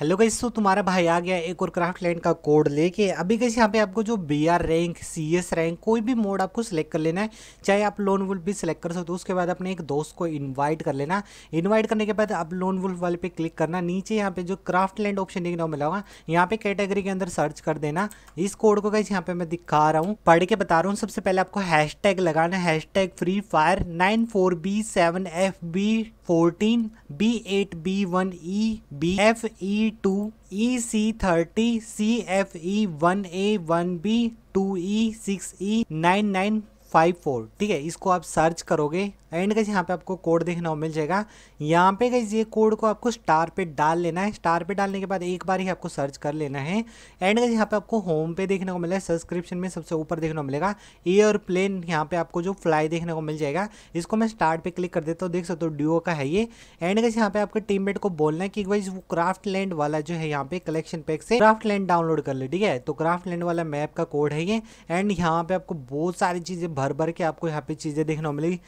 hello गई तो तुम्हारा भाई आ गया एक और क्राफ्ट लैंड का कोड लेके अभी कैसे यहाँ पे आपको जो B R rank C S rank कोई भी मोड आपको सिलेक्ट कर लेना है चाहे आप लोन वुल्फ भी सिलेक्ट कर सकते हो तो उसके बाद अपने एक दोस्त को इनवाइट कर लेना इनवाइट करने के बाद आप लोन वुल्फ वाले पे क्लिक करना नीचे यहाँ पे जो क्राफ्ट लैंड ऑप्शन देखने को मिला होगा यहाँ पे कैटेगरी के अंदर सर्च कर देना इस कोड को कैसे यहाँ पे मैं दिखा रहा हूँ पढ़ के बता रहा हूँ सबसे पहले आपको हैश लगाना hashtag Free Fire nine four B seven F B fourteen B eight B one E B F E two E C thirty C F E one A one B two E six E nine nine five four ठीक है इसको आप search करोगे and कैसे यहाँ पे आपको code देखने को मिल जाएगा यहाँ पे कैसे ये कोड को आपको स्टार पे डाल लेना है स्टार पे डालने के बाद एक बार ही आपको सर्च कर लेना है एंड कैसे यहाँ पे आपको होम पे देखने को मिलेगा सब्सक्रिप्शन में सबसे ऊपर देखने को मिलेगा एयरप्लेन यहाँ पे आपको जो फ्लाई देखने को मिल जाएगा इसको मैं स्टार्ट पे क्लिक कर देता हूँ देख सकते हो ड्यूओ का है ये एंड कैसे यहाँ पे आपके टीम को बोलना है कि वाइज वो क्राफ्ट लैंड वाला जो है यहाँ पे कलेक्शन पैक से क्राफ्ट लैंड डाउनलोड कर ले ठीक है तो क्राफ्ट लैंड वाला मैप का कोड है ये एंड यहाँ पे आपको बहुत सारी चीज़ें भर भर के आपको यहाँ पे चीज़ें देखने को मिलेगी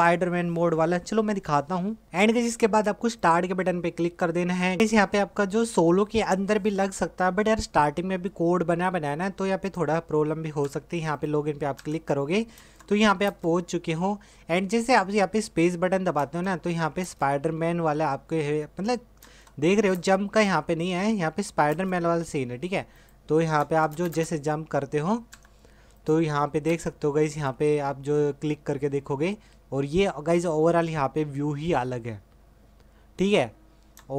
स्पाइडरमैन मोड वाला चलो मैं दिखाता हूँ एंड इसके बाद आपको स्टार्ट के बटन पे क्लिक कर देना है यहाँ पे आपका जो सोलो के अंदर भी लग सकता है बट यार स्टार्टिंग में भी कोड बना बनाना तो यहाँ पे थोड़ा प्रॉब्लम भी हो सकती है यहाँ पे इन पे आप क्लिक करोगे तो यहाँ पे आप पहुँच चुके हो एंड जैसे आप यहाँ पे स्पेस बटन दबाते हो ना तो यहाँ पे स्पाइडरमैन वाला आपके मतलब देख रहे हो जंप का यहाँ पे नहीं है यहाँ पे स्पाइडरमैन वाला सीन है ठीक है तो यहाँ पे आप जो जैसे जंप करते हो तो यहाँ पे देख सकते हो गाइज यहाँ पे आप जो क्लिक करके देखोगे और ये गाइज ओवरऑल यहाँ पे व्यू ही अलग है ठीक है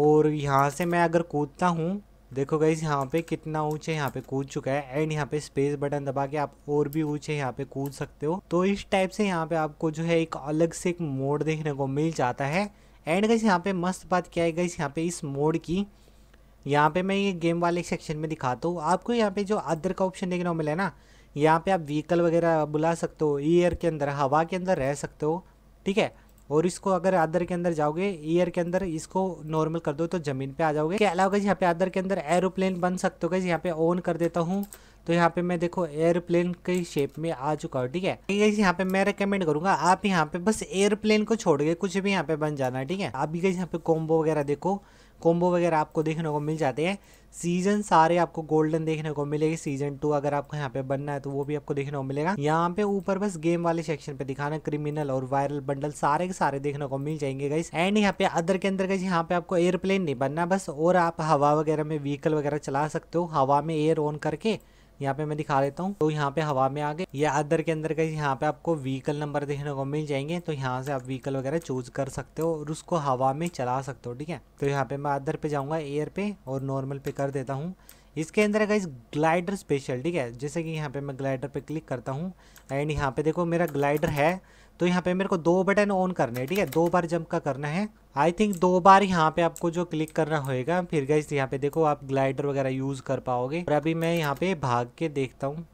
और यहाँ से मैं अगर कूदता हूँ देखो गाइज यहाँ पे कितना ऊंचे यहाँ पे कूद चुका है एंड यहाँ पे स्पेस बटन दबा के आप और भी ऊंचे यहाँ पे कूद सकते हो तो इस टाइप से यहाँ पे आपको जो है एक अलग से एक मोड देखने को मिल जाता है एंड गाइज यहाँ पे मस्त बात क्या है गाइज यहाँ पे इस मोड की यहाँ पे मैं ये गेम वाले सेक्शन में दिखाता हूँ आपको यहाँ पे जो अदर का ऑप्शन देखने को मिला है ना यहाँ पे आप व्हीकल वगैरह बुला सकते हो ईयर के अंदर हवा के अंदर रह सकते हो ठीक है और इसको अगर आदर के अंदर जाओगे ईयर के अंदर इसको नॉर्मल कर दो तो जमीन पे आ जाओगे के अलावा यहाँ पे आदर के अंदर एरोप्लेन बन सकते हो गई यहाँ पे ऑन कर देता हूँ तो यहाँ पे मैं देखो एयरप्लेन के शेप में आ चुका हूँ ठीक है यहाँ पे मैं रिकमेंड करूंगा आप यहाँ पे बस एयरप्लेन को छोड़ के कुछ भी यहाँ पे बन जाना ठीक है आप गई यहाँ पे कॉम्बो वगैरह देखो कॉम्बो वगैरह आपको देखने को मिल जाते हैं सीजन सारे आपको गोल्डन देखने को मिलेगी सीजन टू अगर आपको यहाँ पे बनना है तो वो भी आपको देखने को मिलेगा यहाँ पे ऊपर बस गेम वाले सेक्शन पे दिखाना क्रिमिनल और वायरल बंडल सारे के सारे देखने को मिल जाएंगे गाइस एंड यहाँ पे अदर के अंदर गाइस यहाँ पे आपको एयरप्लेन नहीं बनना बस और आप हवा वगैरह में व्हीकल वगैरह चला सकते हो हवा में एयर ऑन करके यहाँ पे मैं दिखा देता हूँ तो यहाँ पे हवा में आ गए या अदर के अंदर कहीं यहाँ पे आपको व्हीकल नंबर देखने को मिल जाएंगे तो यहाँ से आप व्हीकल वगैरह चूज कर सकते हो और उसको हवा में चला सकते हो ठीक है तो यहाँ पे मैं अदर पे जाऊँगा एयर पे और नॉर्मल पे कर देता हूँ इसके अंदर है इस ग्लाइडर स्पेशल ठीक है जैसे कि यहाँ पे मैं ग्लाइडर पे क्लिक करता हूँ एंड यहाँ पे देखो मेरा ग्लाइडर है तो यहाँ पे मेरे को दो बटन ऑन करने हैं ठीक है दो बार जंप का करना है आई थिंक दो बार यहाँ पे आपको जो क्लिक करना होएगा फिर इस यहाँ पे देखो आप ग्लाइडर वगैरह यूज़ कर पाओगे और अभी मैं यहाँ पे भाग के देखता हूँ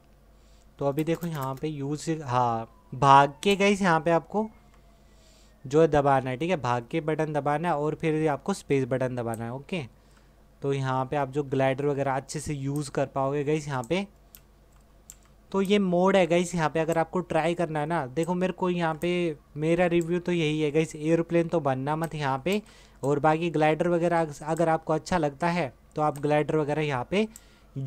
तो अभी देखो यहाँ पे यूज़ हाँ भाग के गाइस यहाँ पे आपको जो दबाना है ठीक है भाग के बटन दबाना है और फिर आपको स्पेस बटन दबाना है ओके तो यहाँ पे आप जो ग्लाइडर वगैरह अच्छे से यूज़ कर पाओगे गईस यहाँ पे तो ये मोड है गईस यहाँ पे अगर आपको ट्राई करना है ना देखो मेरे को यहाँ पे मेरा रिव्यू तो यही है गई एयरप्लेन तो बनना मत यहाँ पे और बाकी ग्लाइडर वगैरह अगर आपको अच्छा लगता है तो आप ग्लाइडर वगैरह यहाँ पे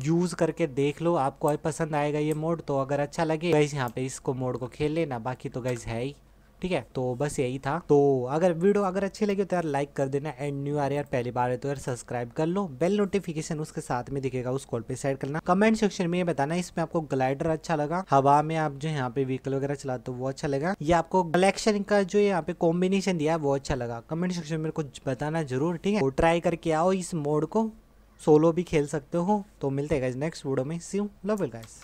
यूज़ करके देख लो आपको पसंद आएगा ये मोड तो अगर अच्छा लगे गईस यहाँ पे इसको मोड को खेल लेना बाकी तो गई है ही ठीक है तो बस यही था तो अगर वीडियो अगर अच्छी लगी तो यार लाइक कर देना एंड न्यू आ रहा यार पहली बार है तो यार सब्सक्राइब कर लो बेल नोटिफिकेशन उसके साथ में दिखेगा उस कॉल पे सेट करना कमेंट सेक्शन में ये बताना इसमें आपको ग्लाइडर अच्छा लगा हवा में आप जो यहाँ पे व्हीकल वगैरह चलाते हो वो अच्छा लगा या आपको कलेक्शन का जो यहाँ पे कॉम्बिनेशन दिया वो अच्छा लगा कमेंट सेक्शन में कुछ बताना जरूर ठीक है ट्राई तो करके आओ इस मोड को सोलो भी खेल सकते हो तो मिलते हैं नेक्स्ट वीडियो में सी यू लव गाइस